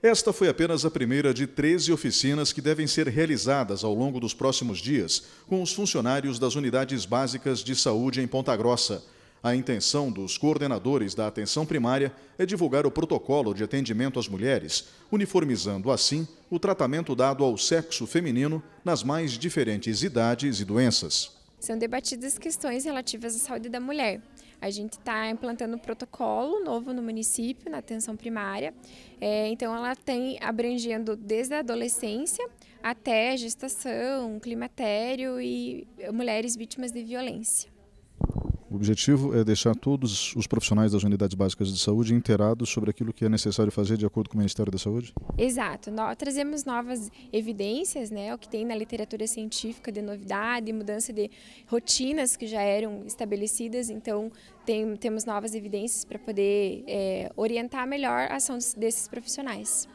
Esta foi apenas a primeira de 13 oficinas que devem ser realizadas ao longo dos próximos dias com os funcionários das unidades básicas de saúde em Ponta Grossa. A intenção dos coordenadores da atenção primária é divulgar o protocolo de atendimento às mulheres, uniformizando assim o tratamento dado ao sexo feminino nas mais diferentes idades e doenças são debatidas questões relativas à saúde da mulher. A gente está implantando um protocolo novo no município, na atenção primária. É, então, ela tem abrangendo desde a adolescência até gestação, climatério e mulheres vítimas de violência. O objetivo é deixar todos os profissionais das unidades básicas de saúde inteirados sobre aquilo que é necessário fazer de acordo com o Ministério da Saúde? Exato. Nós trazemos novas evidências, né, o que tem na literatura científica de novidade, mudança de rotinas que já eram estabelecidas, então tem, temos novas evidências para poder é, orientar melhor a ação desses profissionais.